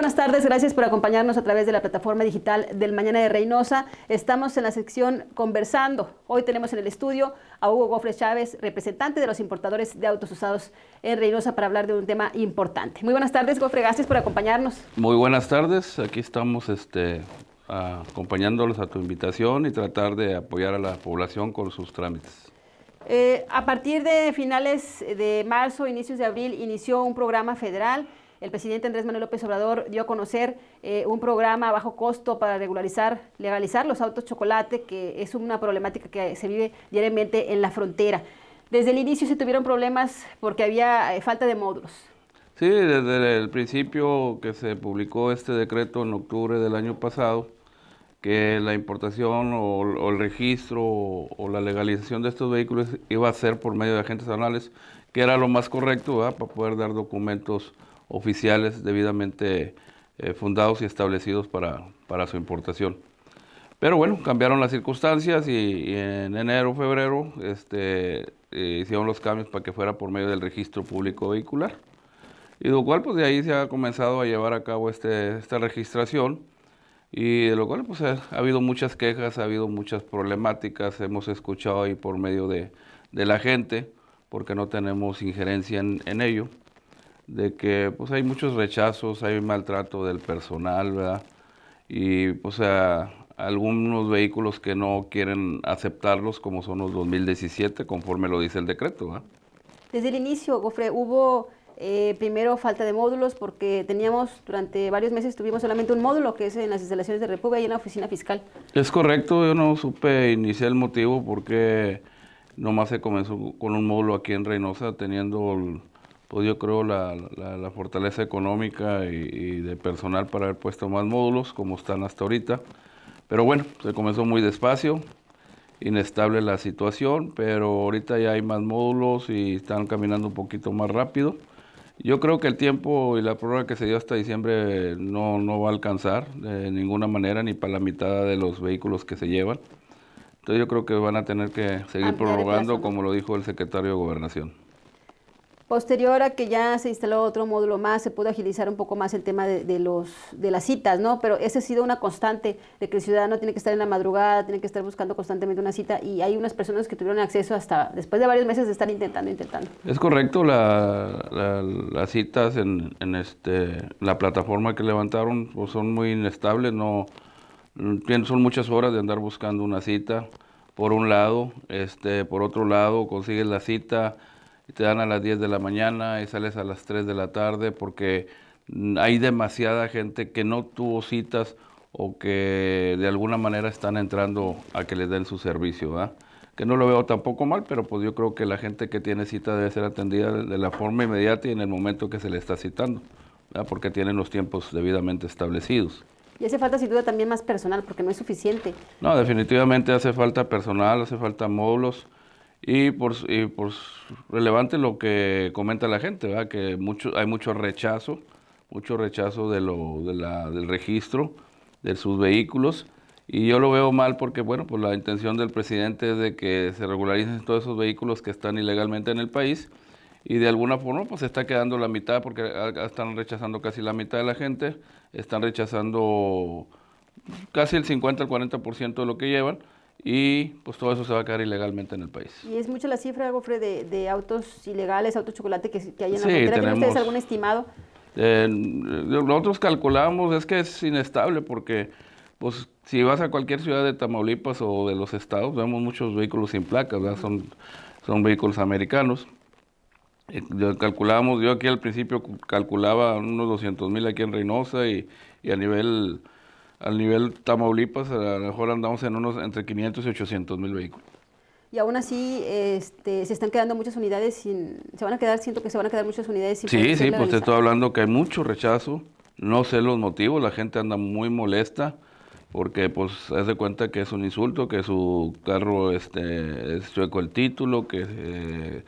buenas tardes, gracias por acompañarnos a través de la plataforma digital del Mañana de Reynosa. Estamos en la sección Conversando. Hoy tenemos en el estudio a Hugo Gofres Chávez, representante de los importadores de autos usados en Reynosa, para hablar de un tema importante. Muy buenas tardes, Gofre, gracias por acompañarnos. Muy buenas tardes, aquí estamos este, acompañándolos a tu invitación y tratar de apoyar a la población con sus trámites. Eh, a partir de finales de marzo, inicios de abril, inició un programa federal el presidente Andrés Manuel López Obrador dio a conocer eh, un programa a bajo costo para regularizar, legalizar los autos chocolate, que es una problemática que se vive diariamente en la frontera. Desde el inicio se tuvieron problemas porque había eh, falta de módulos. Sí, desde el principio que se publicó este decreto en octubre del año pasado, que la importación o, el registro o, la legalización de estos vehículos iba a ser por medio de agentes anuales que era lo más correcto para poder dar documentos oficiales debidamente eh, fundados y establecidos para, su importación. Pero bueno, cambiaron las circunstancias y, en enero, febrero, este, eh, hicieron los cambios para que fuera por medio del registro público vehicular. Y lo cual, pues de ahí se ha comenzado a llevar a cabo este, esta registración y de lo cual pues ha, ha, habido muchas quejas, ha habido muchas problemáticas, hemos escuchado ahí por medio de, la gente, porque no tenemos injerencia en ello, de que pues hay muchos rechazos, hay maltrato del personal, ¿verdad? Y pues a, algunos vehículos que no quieren aceptarlos como son los 2017, conforme lo dice el decreto, Desde el inicio, Gofre, hubo eh, primero falta de módulos porque teníamos durante varios meses tuvimos solamente un módulo que es en las instalaciones de República y en la oficina fiscal. Es correcto, yo no supe iniciar el motivo porque nomás se comenzó con un módulo aquí en Reynosa teniendo pues yo creo la, la, fortaleza económica y, de personal para haber puesto más módulos como están hasta ahorita. Pero bueno, se comenzó muy despacio, inestable la situación, pero ahorita ya hay más módulos y están caminando un poquito más rápido. Yo creo que el tiempo y la prórroga que se dio hasta diciembre no, no va a alcanzar de ninguna manera ni para la mitad de los vehículos que se llevan. Entonces yo creo que van a tener que seguir prorrogando, como lo dijo el secretario de Gobernación. Posterior a que ya se instaló otro módulo más, se pudo agilizar un poco más el tema de, los, de las citas, ¿no? Pero esa ha sido una constante, de que el ciudadano tiene que estar en la madrugada, tiene que estar buscando constantemente una cita, y hay unas personas que tuvieron acceso hasta después de varios meses de estar intentando, intentando. Es correcto, las citas en, este, la plataforma que levantaron pues, son muy inestables, no son muchas horas de andar buscando una cita, por un lado, este, por otro lado consigues la cita, te dan a las 10 de la mañana y sales a las 3 de la tarde porque hay demasiada gente que no tuvo citas o que de alguna manera están entrando a que les den su servicio, Que no lo veo tampoco mal, pero pues yo creo que la gente que tiene cita debe ser atendida de la forma inmediata y en el momento que se le está citando, Porque tienen los tiempos debidamente establecidos. Y hace falta sin duda también más personal, porque no es suficiente. No, definitivamente hace falta personal, hace falta módulos, y por, y por relevante lo que comenta la gente, que mucho, hay mucho rechazo, mucho rechazo de del registro de sus vehículos. Y yo lo veo mal porque, bueno, pues la intención del presidente es de que se regularicen todos esos vehículos que están ilegalmente en el país y de alguna forma pues está quedando la mitad porque están rechazando casi la mitad de la gente, están rechazando casi el 50 al 40% de lo que llevan y pues todo eso se va a caer ilegalmente en el país. ¿Y es mucha la cifra, Gofre, de, de autos ilegales, autos chocolate que, hay en la ¿Tienen ustedes algún estimado? Eh, nosotros calculamos, es que es inestable porque pues si vas a cualquier ciudad de Tamaulipas o de los estados, vemos muchos vehículos sin placas, ¿verdad? Son, son vehículos americanos. Eh, yo calculamos, yo aquí al principio calculaba unos 200 mil aquí en Reynosa y, y a nivel al nivel Tamaulipas, a lo mejor andamos en unos entre 500 y 800 mil vehículos. Y aún así este, se están quedando muchas unidades sin... Se van a quedar, siento que se van a quedar muchas unidades sin... Sí, sí, pues te estoy hablando que hay mucho rechazo. No sé los motivos, la gente anda muy molesta porque pues se de cuenta que es un insulto, que su carro este, es chueco el título, que, eh,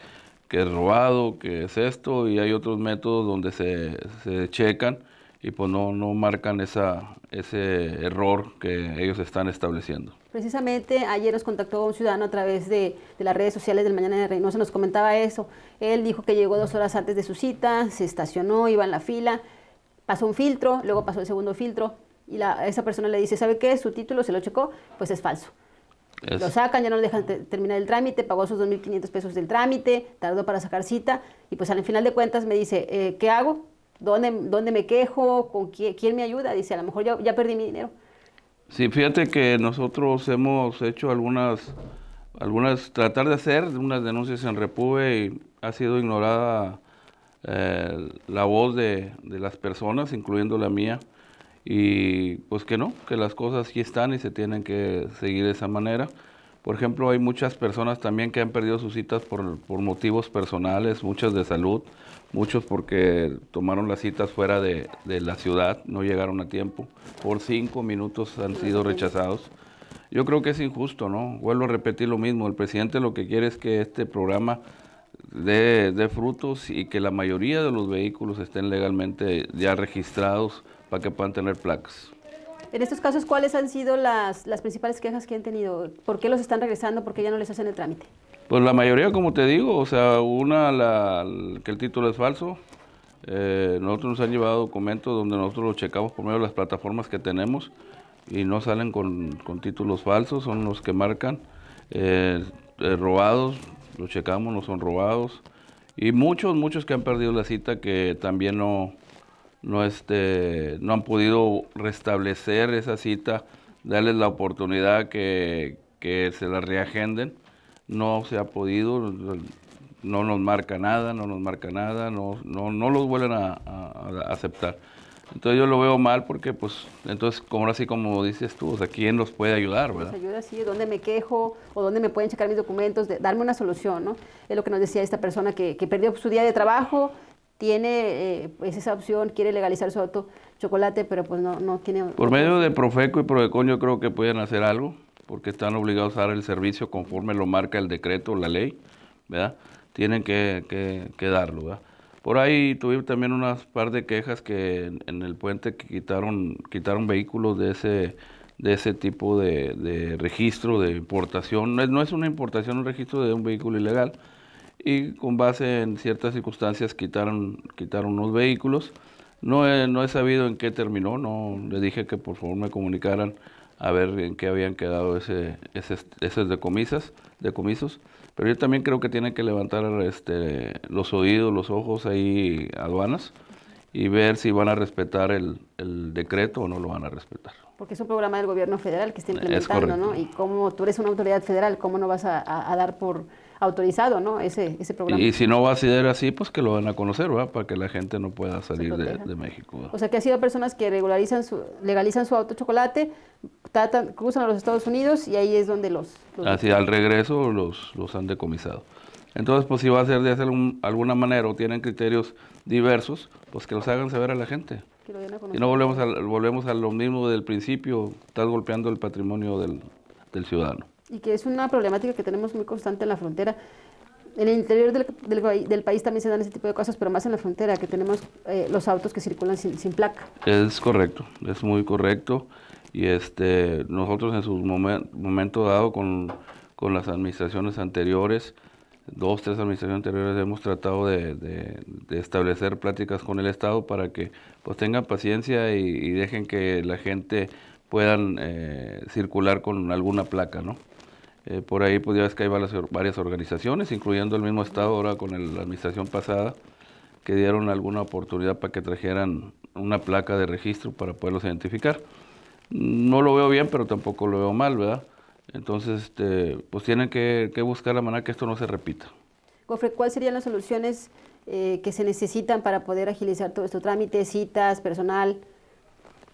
que es robado, que es esto, y hay otros métodos donde se, se checan y pues no, no marcan esa, ese error que ellos están estableciendo. Precisamente ayer nos contactó un ciudadano a través de, de las redes sociales del Mañana de Reynosa, nos comentaba eso. Él dijo que llegó dos horas antes de su cita, se estacionó, iba en la fila, pasó un filtro, luego pasó el segundo filtro y la, esa persona le dice, ¿sabe qué? Su título se lo checó, pues es falso. Lo sacan, ya no le dejan terminar el trámite, pagó sus 2.500 pesos del trámite, tardó para sacar cita y pues al final de cuentas me dice, eh, ¿qué hago? ¿Dónde, dónde me quejo? ¿Con quién, quién, me ayuda? Dice, a lo mejor ya, ya perdí mi dinero. Sí, fíjate que nosotros hemos hecho algunas, algunas, tratar de hacer unas denuncias en Repube y ha sido ignorada eh, la voz de, de, las personas, incluyendo la mía, y pues que no, que las cosas sí están y se tienen que seguir de esa manera. Por ejemplo, hay muchas personas también que han perdido sus citas por, motivos personales, muchas de salud, muchos porque tomaron las citas fuera de, la ciudad, no llegaron a tiempo, por cinco minutos han sido rechazados. Yo creo que es injusto, ¿no? Vuelvo a repetir lo mismo, el presidente lo que quiere es que este programa dé frutos y que la mayoría de los vehículos estén legalmente ya registrados para que puedan tener placas. En estos casos, ¿cuáles han sido las, principales quejas que han tenido? ¿Por qué los están regresando? ¿Por qué ya no les hacen el trámite? Pues la mayoría, como te digo, o sea, una, la, que el título es falso. Eh, nosotros nos han llevado documentos donde nosotros los checamos por medio de las plataformas que tenemos y no salen con, títulos falsos, son los que marcan. Eh, eh, robados, los checamos, no son robados. Y muchos, muchos que han perdido la cita que también no, no, este, no han podido restablecer esa cita, darles la oportunidad que, se la reagenden. No se ha podido, no nos marca nada, no nos marca nada, no, no, no los vuelven a, aceptar. Entonces yo lo veo mal porque, pues, entonces, como así como dices tú, o sea, ¿quién los puede ayudar, verdad? ayuda, sí, ¿dónde me quejo? ¿O dónde me pueden checar mis documentos? darme una solución, ¿no? Es lo que nos decía esta persona que, que perdió su día de trabajo, tiene eh, esa opción, quiere legalizar su auto chocolate, pero pues no, no tiene... Por medio de Profeco y Prodecon yo creo que pueden hacer algo, porque están obligados a dar el servicio conforme lo marca el decreto, la ley, ¿verdad? Tienen que, que, darlo, ¿verdad? Por ahí tuvimos también unas par de quejas que en, el puente que quitaron, quitaron vehículos de ese, de ese tipo de, registro de importación. No es, no es, una importación, un registro de un vehículo ilegal, y con base en ciertas circunstancias quitaron, quitaron unos vehículos. No he, no he sabido en qué terminó, no le dije que por favor me comunicaran a ver en qué habían quedado ese, ese, esos decomisas, decomisos. Pero yo también creo que tienen que levantar este, los oídos, los ojos ahí aduanas y ver si van a respetar el, decreto o no lo van a respetar. Porque es un programa del gobierno federal que está implementando, ¿no? Y como tú eres una autoridad federal, ¿cómo no vas a dar por autorizado, ¿no? Ese, ese programa. Y si no va a ser así, pues que lo van a conocer, ¿verdad? Para que la gente no pueda salir de, México. O sea, que ha sido personas que regularizan su, legalizan su auto chocolate, cruzan a los Estados Unidos y ahí es donde los... así, al regreso los, los han decomisado. Entonces, pues si va a ser de hacer alguna manera o tienen criterios diversos, pues que los hagan saber a la gente. Y no volvemos a, volvemos a lo mismo del principio, estás golpeando el patrimonio del ciudadano y que es una problemática que tenemos muy constante en la frontera. En el interior del, del, país también se dan ese tipo de cosas, pero más en la frontera, que tenemos eh, los autos que circulan sin, placa. Es correcto, es muy correcto. Y este, nosotros en su momento dado con, las administraciones anteriores, dos, tres administraciones anteriores hemos tratado de, establecer pláticas con el Estado para que pues tengan paciencia y, dejen que la gente puedan eh, circular con alguna placa, ¿no? Eh, por ahí, pues ya ves que hay varias, organizaciones, incluyendo el mismo Estado ahora con la administración pasada, que dieron alguna oportunidad para que trajeran una placa de registro para poderlos identificar. No lo veo bien, pero tampoco lo veo mal, ¿verdad? Entonces, este, pues tienen que, buscar la manera que esto no se repita. cofre ¿cuáles serían las soluciones eh, que se necesitan para poder agilizar todo esto? Trámites, citas, personal.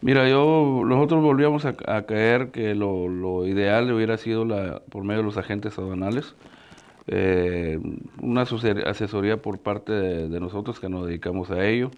Mira, yo, nosotros volvíamos a, creer que lo, ideal hubiera sido la, por medio de los agentes aduanales, eh, una asesoría por parte de, nosotros que nos dedicamos a ello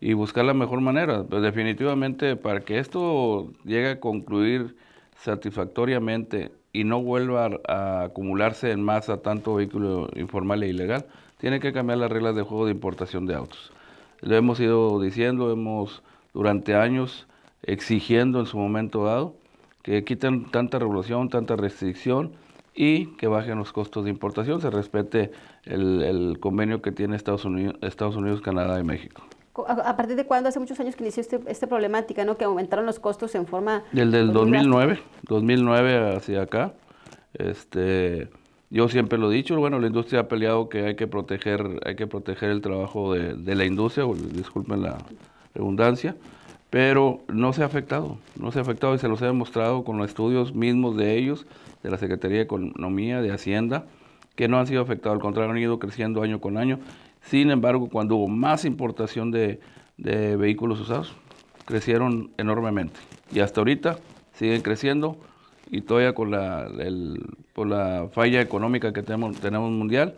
y buscar la mejor manera. Pues, definitivamente para que esto llegue a concluir satisfactoriamente y no vuelva a, a acumularse en masa tanto vehículo informal e ilegal, tiene que cambiar las reglas de juego de importación de autos. Lo hemos ido diciendo, hemos durante años exigiendo en su momento dado que quiten tanta regulación, tanta restricción y que bajen los costos de importación, se respete el, convenio que tiene Estados Unidos, Estados Unidos, Canadá y México. ¿A partir de cuándo? Hace muchos años que inició este, esta problemática, ¿no? Que aumentaron los costos en forma... Del, del 2009, 2009 hacia acá. Este, yo siempre lo he dicho, bueno, la industria ha peleado que hay que proteger, hay que proteger el trabajo de, de la industria, disculpen la redundancia, pero no se ha afectado, no se ha afectado y se los he demostrado con los estudios mismos de ellos, de la Secretaría de Economía, de Hacienda, que no han sido afectados, al contrario, han ido creciendo año con año. Sin embargo, cuando hubo más importación de, vehículos usados, crecieron enormemente. Y hasta ahorita siguen creciendo y todavía con la, falla económica que tenemos, tenemos mundial,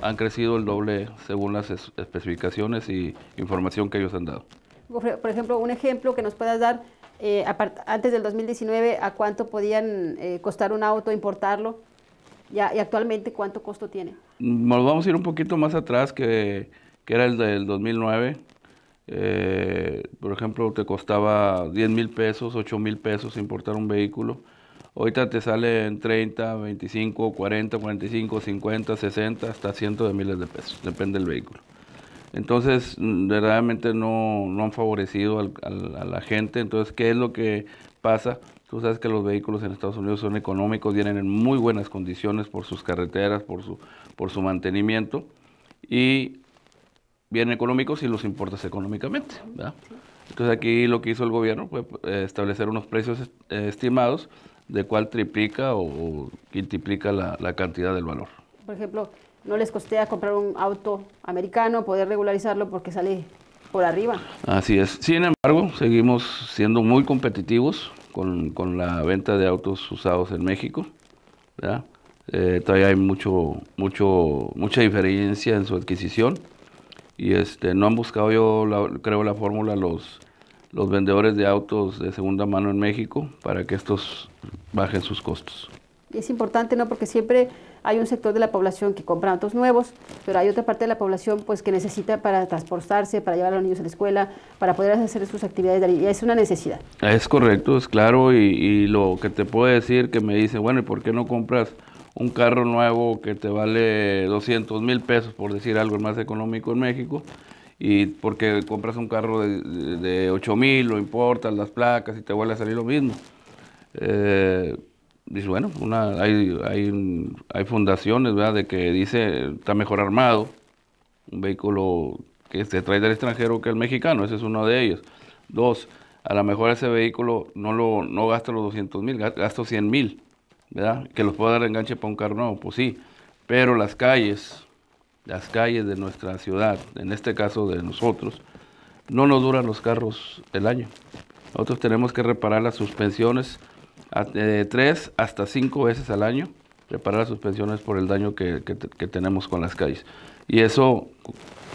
han crecido el doble según las especificaciones y información que ellos han dado por ejemplo, un ejemplo que nos puedas dar eh, antes del 2019, ¿a cuánto podían eh, costar un auto, importarlo? Y, y, actualmente, ¿cuánto costo tiene? Nos vamos a ir un poquito más atrás, que, que era el del 2009. Eh, por ejemplo, te costaba 10 mil pesos, 8 mil pesos importar un vehículo. Ahorita te sale en 30, 25, 40, 45, 50, 60, hasta cientos de miles de pesos, depende del vehículo. Entonces, verdaderamente no, han favorecido al, a la gente. Entonces, ¿qué es lo que pasa? Tú sabes que los vehículos en Estados Unidos son económicos, vienen en muy buenas condiciones por sus carreteras, por su, por su mantenimiento, y vienen económicos y los importas económicamente. Entonces aquí lo que hizo el gobierno fue eh, establecer unos precios eh, estimados, de cual triplica o, quintuplica la, la cantidad del valor. Por ejemplo, no les costea comprar un auto americano, poder regularizarlo porque sale por arriba. Así es. Sin embargo, seguimos siendo muy competitivos con, la venta de autos usados en México. Eh, todavía hay mucho, mucho, mucha diferencia en su adquisición. Y este, no han buscado yo, creo, la fórmula los, los vendedores de autos de segunda mano en México para que estos bajen sus costos. Y es importante, ¿no? Porque siempre hay un sector de la población que compra autos nuevos, pero hay otra parte de la población pues que necesita para transportarse, para llevar a los niños a la escuela, para poder hacer sus actividades de Es una necesidad. Es correcto, es claro, y, lo que te puedo decir que me dice, bueno, ¿y por qué no compras un carro nuevo que te vale 200 mil pesos, por decir algo, más económico en México? y porque compras un carro de, 8 mil, lo importas, las placas y te vuelve a salir lo mismo. Eh, dice, bueno, una, hay, fundaciones, ¿verdad?, de que dice, está mejor armado, un vehículo que se trae del extranjero que el mexicano, ese es uno de ellos. Dos, a lo mejor ese vehículo no, lo, gasta los 200 mil, gasto 100 mil, ¿verdad?, que los pueda dar enganche para un carro nuevo, pues sí, pero las calles, las calles de nuestra ciudad, en este caso de nosotros, no nos duran los carros el año. Nosotros tenemos que reparar las suspensiones, eh, de tres hasta cinco veces al año reparar las suspensiones por el daño que, que, tenemos con las calles. Y eso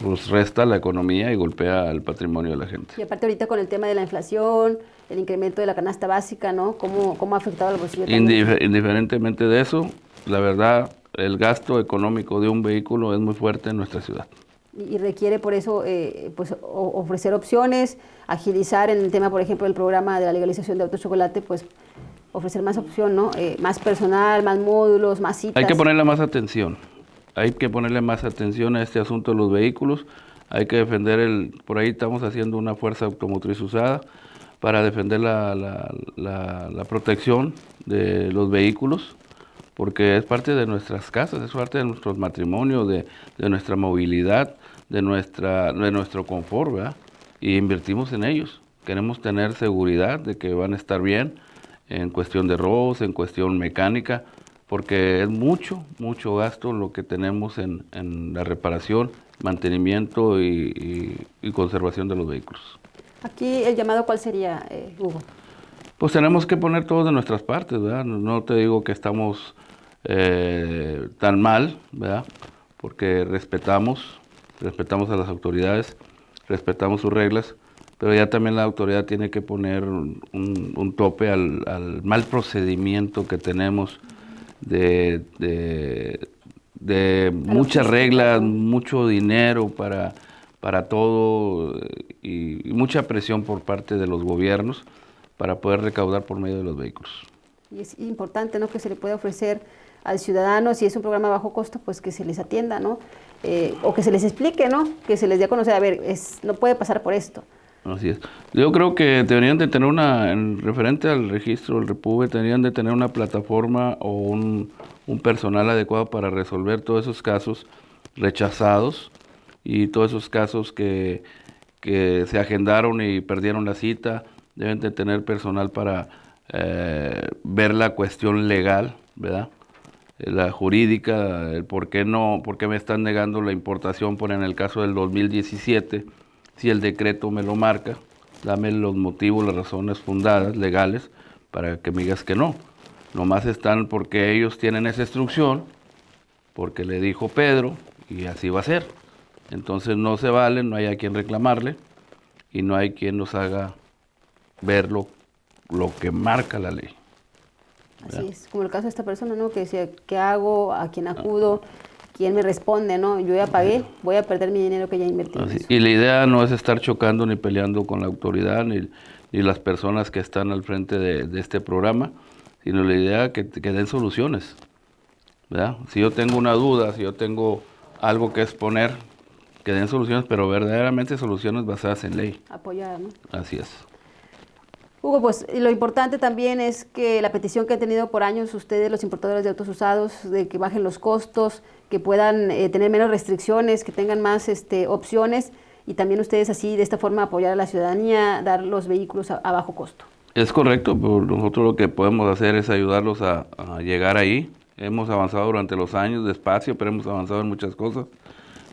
pues resta la economía y golpea al patrimonio de la gente. Y aparte ahorita con el tema de la inflación, el incremento de la canasta básica, ¿no? ¿Cómo, cómo ha afectado al bolsillo? Indifer indiferentemente de eso, la verdad, el gasto económico de un vehículo es muy fuerte en nuestra ciudad. Y requiere por eso eh, pues, ofrecer opciones, agilizar en el tema, por ejemplo, del programa de la legalización de autochocolate, pues ofrecer más opción, ¿no? Eh, más personal, más módulos, más citas. Hay que ponerle más atención. Hay que ponerle más atención a este asunto de los vehículos. Hay que defender el... Por ahí estamos haciendo una fuerza automotriz usada para defender la, la, la, la protección de los vehículos, porque es parte de nuestras casas, es parte de nuestros matrimonios, de, de nuestra movilidad, de, nuestra, de nuestro confort, ¿verdad? Y invertimos en ellos. Queremos tener seguridad de que van a estar bien, en cuestión de robos, en cuestión mecánica, porque es mucho, mucho gasto lo que tenemos en, la reparación, mantenimiento y, conservación de los vehículos. Aquí el llamado, ¿cuál sería, eh, Hugo? Pues tenemos que poner todo de nuestras partes, ¿verdad? No te digo que estamos eh, tan mal, ¿verdad? Porque respetamos, respetamos a las autoridades, respetamos sus reglas, pero ya también la autoridad tiene que poner un, tope al, mal procedimiento que tenemos de, muchas reglas, mucho dinero para, para todo eh, y, mucha presión por parte de los gobiernos para poder recaudar por medio de los vehículos. Y es importante ¿no? que se le pueda ofrecer al ciudadano, si es un programa bajo costo, pues que se les atienda, ¿no? Eh, o que se les explique, ¿no? Que se les dé a conocer, a ver, es, no puede pasar por esto Así es. Yo creo que deberían de tener una, en referente al registro del Repube, deberían de tener una plataforma o un, personal adecuado para resolver todos esos casos rechazados y todos esos casos que, se agendaron y perdieron la cita. Deben de tener personal para eh, ver la cuestión legal, ¿verdad? Eh, la jurídica, el por qué no, por qué me están negando la importación, por en el caso del 2017 si el decreto me lo marca, dame los motivos, las razones fundadas, legales, para que me digas que no. Nomás están porque ellos tienen esa instrucción, porque le dijo Pedro, y así va a ser. Entonces no se vale, no hay a quien reclamarle, y no hay quien nos haga ver lo, que marca la ley. Así es, como el caso de esta persona, ¿no? Que decía, ¿qué hago? ¿A quién acudo? Ah quién me responde, ¿no? Yo ya pagué, voy a perder mi dinero que ya invertí. Y la idea no es estar chocando ni peleando con la autoridad ni, ni las personas que están al frente de, este programa, sino la idea que, que den soluciones. ¿verdad? Si yo tengo una duda, si yo tengo algo que exponer, que den soluciones, pero verdaderamente soluciones basadas en ley. Apoyar, ¿no? Así es. Hugo, pues lo importante también es que la petición que han tenido por años ustedes, los importadores de autos usados, de que bajen los costos, que puedan eh, tener menos restricciones, que tengan más este, opciones y también ustedes así de esta forma apoyar a la ciudadanía, dar los vehículos a, bajo costo. Es correcto, pero nosotros lo que podemos hacer es ayudarlos a, a llegar ahí. Hemos avanzado durante los años despacio, pero hemos avanzado en muchas cosas.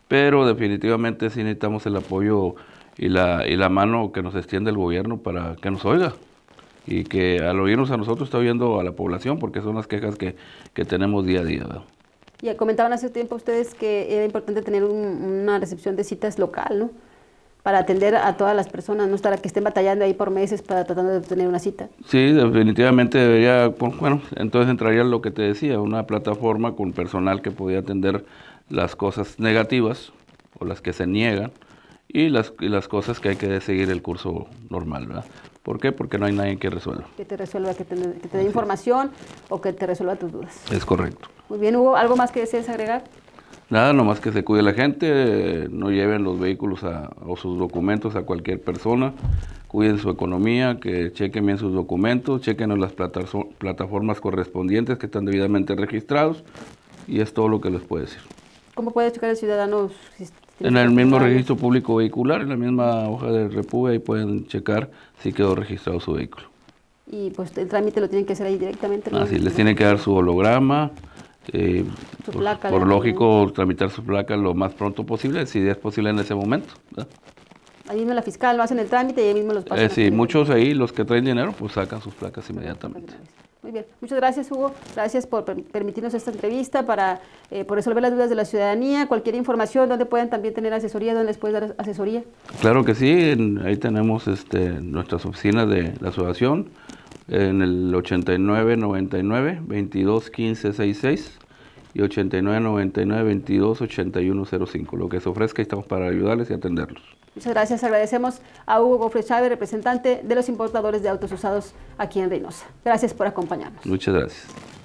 Pero definitivamente sí necesitamos el apoyo y la, y la mano que nos extiende el gobierno para que nos oiga y que al oírnos a nosotros está oyendo a la población porque son las quejas que, que tenemos día a día. y Ya comentaban hace tiempo ustedes que era importante tener una recepción de citas local, ¿no? para atender a todas las personas, no estar que estén batallando ahí por meses para tratando de obtener una cita. Sí, definitivamente debería, pues, bueno, entonces entraría lo que te decía, una plataforma con personal que podía atender las cosas negativas o las que se niegan y las, las cosas que hay que seguir el curso normal, ¿verdad? ¿Por qué? Porque no hay nadie que resuelva. Que te resuelva, que te, dé información o que te resuelva tus dudas. Es correcto. Muy bien, ¿hubo ¿algo más que desees agregar? Nada, nomás que se cuide la gente, no lleven los vehículos a, o sus documentos a cualquier persona, cuiden su economía, que chequen bien sus documentos, chequen en las plataformas correspondientes que están debidamente registrados y es todo lo que les puedo decir. ¿Cómo puede checar el ciudadano si en el mismo registro público vehicular, en la misma hoja de repube, ahí pueden checar si quedó registrado su vehículo. Y pues el trámite lo tienen que hacer ahí directamente. ¿no? sí, les tienen que dar su holograma. Eh, por, pues, placa, por lógico, tramitar su placa lo más pronto posible, si es posible en ese momento. Ahí mismo la fiscal lo hacen el trámite y ahí mismo los pasan. Eh, sí, muchos ahí, los que traen dinero, pues sacan sus placas inmediatamente. Muy bien, muchas gracias Hugo, gracias por permitirnos esta entrevista para eh, por resolver las dudas de la ciudadanía, cualquier información, donde puedan también tener asesoría, donde les puedes dar asesoría. Claro que sí, ahí tenemos este, nuestras oficinas de la asociación en el 8999-221566 y 8999-228105, lo que se ofrezca estamos para ayudarles y atenderlos. Muchas gracias. Agradecemos a Hugo Gofre Chávez, representante de los importadores de autos usados aquí en Reynosa. Gracias por acompañarnos. Muchas gracias.